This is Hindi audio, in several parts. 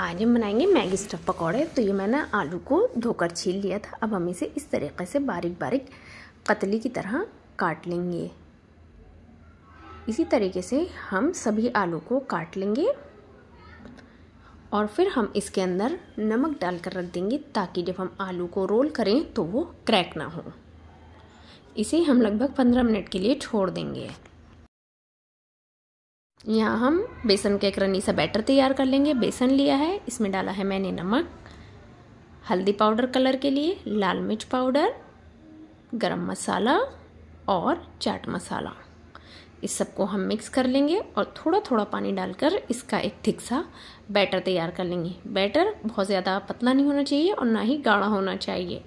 आज हम बनाएंगे मैगी स्टफ पकौड़े तो ये मैंने आलू को धोकर छील लिया था अब हम इसे इस तरीके से बारीक बारीक कतली की तरह काट लेंगे इसी तरीके से हम सभी आलू को काट लेंगे और फिर हम इसके अंदर नमक डालकर रख देंगे ताकि जब हम आलू को रोल करें तो वो क्रैक ना हो इसे हम लगभग पंद्रह मिनट के लिए छोड़ देंगे यहाँ हम बेसन का एक रनी सा बैटर तैयार कर लेंगे बेसन लिया है इसमें डाला है मैंने नमक हल्दी पाउडर कलर के लिए लाल मिर्च पाउडर गरम मसाला और चाट मसाला इस सबको हम मिक्स कर लेंगे और थोड़ा थोड़ा पानी डालकर इसका एक थिक सा बैटर तैयार कर लेंगे बैटर बहुत ज़्यादा पतला नहीं होना चाहिए और ना ही गाढ़ा होना चाहिए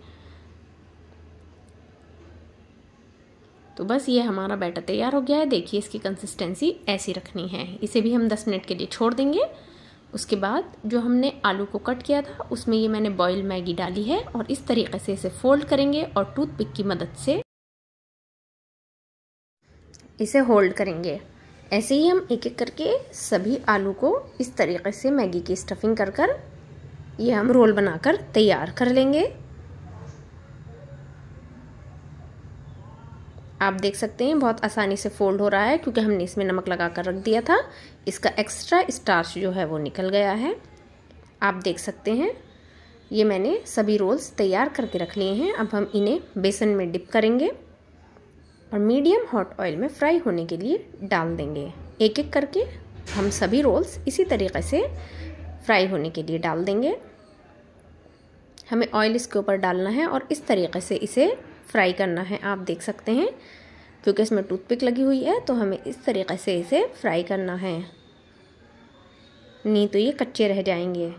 तो बस ये हमारा बैटर तैयार हो गया है देखिए इसकी कंसिस्टेंसी ऐसी रखनी है इसे भी हम 10 मिनट के लिए छोड़ देंगे उसके बाद जो हमने आलू को कट किया था उसमें ये मैंने बॉयल मैगी डाली है और इस तरीके से इसे फोल्ड करेंगे और टूथपिक की मदद से इसे होल्ड करेंगे ऐसे ही हम एक एक करके सभी आलू को इस तरीके से मैगी की स्टफिंग कर कर ये हम रोल बनाकर तैयार कर लेंगे आप देख सकते हैं बहुत आसानी से फोल्ड हो रहा है क्योंकि हमने इसमें नमक लगा कर रख दिया था इसका एक्स्ट्रा स्टार्च जो है वो निकल गया है आप देख सकते हैं ये मैंने सभी रोल्स तैयार करके रख लिए हैं अब हम इन्हें बेसन में डिप करेंगे और मीडियम हॉट ऑयल में फ्राई होने के लिए डाल देंगे एक एक करके हम सभी रोल्स इसी तरीके से फ्राई होने के लिए डाल देंगे हमें ऑयल इसके ऊपर डालना है और इस तरीके से इसे फ्राई करना है आप देख सकते हैं क्योंकि इसमें टूथपिक लगी हुई है तो हमें इस तरीके से इसे फ्राई करना है नहीं तो ये कच्चे रह जाएंगे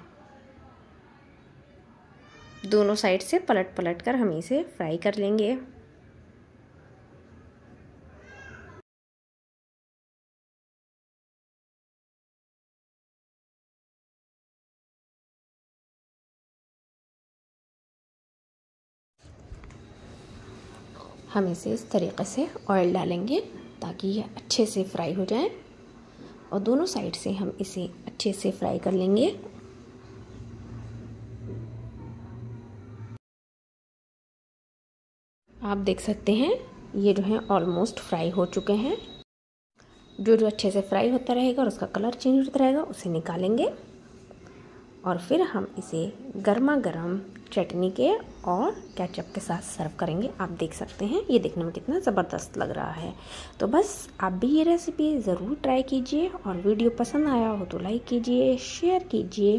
दोनों साइड से पलट पलट कर हम इसे फ्राई कर लेंगे हम इसे इस तरीके से ऑयल डालेंगे ताकि ये अच्छे से फ्राई हो जाए और दोनों साइड से हम इसे अच्छे से फ्राई कर लेंगे आप देख सकते हैं ये जो है ऑलमोस्ट फ्राई हो चुके हैं जो जो अच्छे से फ्राई होता रहेगा और उसका कलर चेंज होता रहेगा उसे निकालेंगे और फिर हम इसे गर्मा गर्म चटनी के और कैचअप के साथ सर्व करेंगे आप देख सकते हैं ये देखने में कितना ज़बरदस्त लग रहा है तो बस आप भी ये रेसिपी ज़रूर ट्राई कीजिए और वीडियो पसंद आया हो तो लाइक कीजिए शेयर कीजिए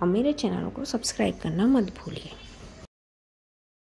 और मेरे चैनल को सब्सक्राइब करना मत भूलिए